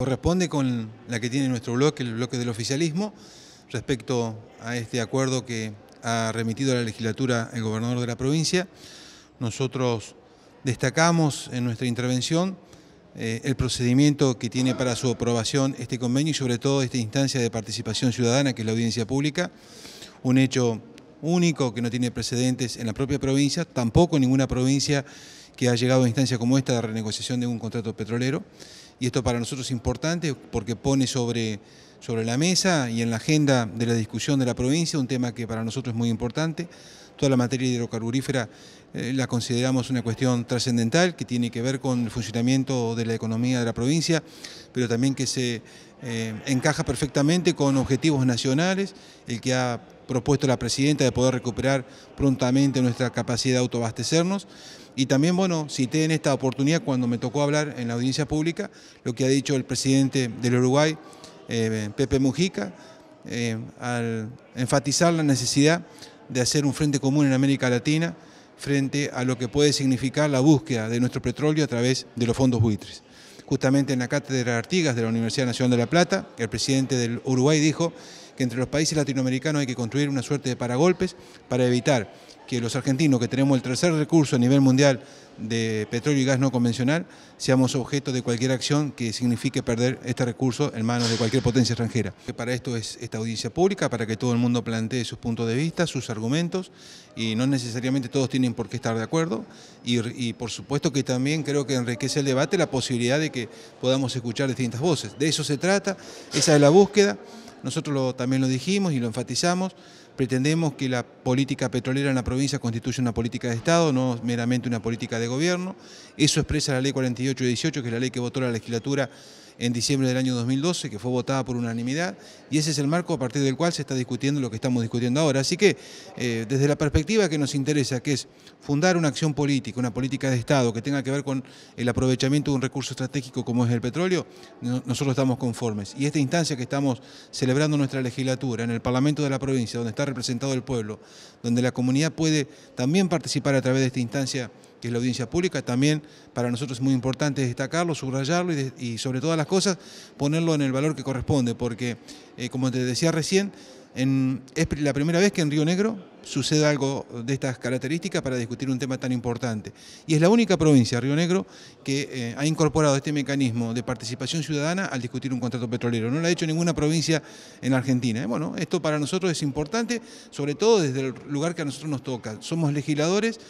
Corresponde con la que tiene nuestro bloque, el bloque del oficialismo, respecto a este acuerdo que ha remitido a la legislatura el gobernador de la provincia. Nosotros destacamos en nuestra intervención eh, el procedimiento que tiene para su aprobación este convenio y sobre todo esta instancia de participación ciudadana que es la audiencia pública, un hecho único que no tiene precedentes en la propia provincia, tampoco en ninguna provincia que ha llegado a instancias como esta de renegociación de un contrato petrolero. Y esto para nosotros es importante porque pone sobre, sobre la mesa y en la agenda de la discusión de la provincia un tema que para nosotros es muy importante. Toda la materia hidrocarburífera eh, la consideramos una cuestión trascendental que tiene que ver con el funcionamiento de la economía de la provincia, pero también que se eh, encaja perfectamente con objetivos nacionales, el que ha propuesto la presidenta de poder recuperar prontamente nuestra capacidad de autoabastecernos. Y también, bueno, cité en esta oportunidad cuando me tocó hablar en la audiencia pública lo que ha dicho el presidente del Uruguay, eh, Pepe Mujica, eh, al enfatizar la necesidad de hacer un frente común en América Latina frente a lo que puede significar la búsqueda de nuestro petróleo a través de los fondos buitres. Justamente en la cátedra Artigas de la Universidad Nacional de La Plata, el presidente del Uruguay dijo que entre los países latinoamericanos hay que construir una suerte de paragolpes para evitar que los argentinos, que tenemos el tercer recurso a nivel mundial de petróleo y gas no convencional, seamos objeto de cualquier acción que signifique perder este recurso en manos de cualquier potencia extranjera. Para esto es esta audiencia pública, para que todo el mundo plantee sus puntos de vista, sus argumentos, y no necesariamente todos tienen por qué estar de acuerdo, y, y por supuesto que también creo que enriquece el debate la posibilidad de que podamos escuchar distintas voces. De eso se trata, esa es la búsqueda. Nosotros lo, también lo dijimos y lo enfatizamos. Pretendemos que la política petrolera en la provincia constituya una política de Estado, no meramente una política de gobierno. Eso expresa la ley 48.18, que es la ley que votó la legislatura en diciembre del año 2012, que fue votada por unanimidad, y ese es el marco a partir del cual se está discutiendo lo que estamos discutiendo ahora. Así que, eh, desde la perspectiva que nos interesa, que es fundar una acción política, una política de Estado que tenga que ver con el aprovechamiento de un recurso estratégico como es el petróleo, nosotros estamos conformes. Y esta instancia que estamos celebrando nuestra legislatura, en el Parlamento de la provincia, donde está representado el pueblo, donde la comunidad puede también participar a través de esta instancia que es la audiencia pública, también para nosotros es muy importante destacarlo, subrayarlo y, sobre todas las cosas ponerlo en el valor que corresponde, porque eh, como te decía recién, es la primera vez que en Río Negro sucede algo de estas características para discutir un tema tan importante. Y es la única provincia, Río Negro, que eh, ha incorporado este mecanismo de participación ciudadana al discutir un contrato petrolero. No lo ha hecho ninguna provincia en Argentina. Bueno, esto para nosotros es importante, sobre todo desde el lugar que a nosotros nos toca. Somos legisladores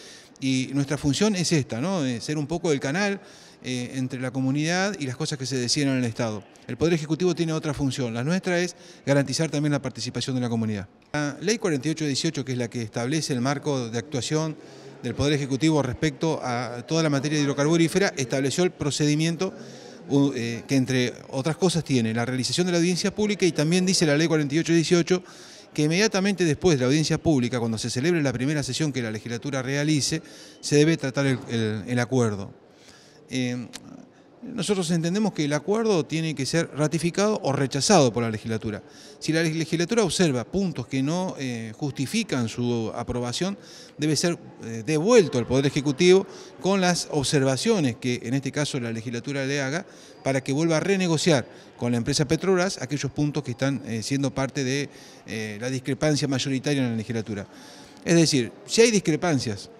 y nuestra función es esta, ¿no? Eh, ser un poco el canal eh, entre la comunidad y las cosas que se deciden en el Estado. El Poder Ejecutivo tiene otra función, la nuestra es garantizar también la participación de la comunidad. La Ley 4818, que es la que establece el marco de actuación del Poder Ejecutivo respecto a toda la materia hidrocarburífera, estableció el procedimiento eh, que entre otras cosas tiene la realización de la audiencia pública y también dice la Ley 4818 que inmediatamente después de la audiencia pública, cuando se celebre la primera sesión que la legislatura realice, se debe tratar el, acuerdo. Eh, nosotros entendemos que el acuerdo tiene que ser ratificado o rechazado por la legislatura. Si la legislatura observa puntos que no eh, justifican su aprobación, debe ser eh, devuelto al Poder Ejecutivo con las observaciones que en este caso la legislatura le haga para que vuelva a renegociar con la empresa Petrobras aquellos puntos que están eh, siendo parte de la discrepancia mayoritaria en la legislatura. Es decir, si hay discrepancias,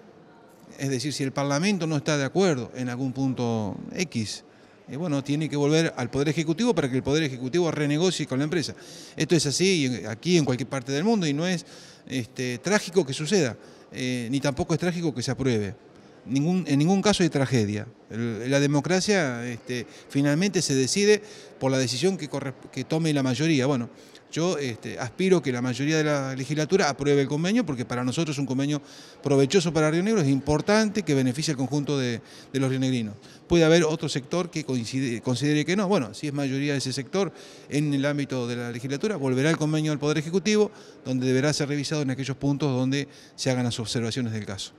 es decir, si el Parlamento no está de acuerdo en algún punto X, eh, bueno, tiene que volver al Poder Ejecutivo para que el Poder Ejecutivo renegocie con la empresa. Esto es así aquí en cualquier parte del mundo y no es este, trágico que suceda, eh, ni tampoco es trágico que se apruebe en ningún caso hay tragedia. la democracia este, finalmente se decide por la decisión que, tome la mayoría. Bueno, yo este, aspiro que la mayoría de la legislatura apruebe el convenio, porque para nosotros es un convenio provechoso para Río Negro, es importante que beneficie al conjunto de, de los rionegrinos. Puede haber otro sector que considere que no. Bueno, si es mayoría de ese sector en el ámbito de la legislatura, volverá el convenio al Poder Ejecutivo, donde deberá ser revisado en aquellos puntos donde se hagan las observaciones del caso.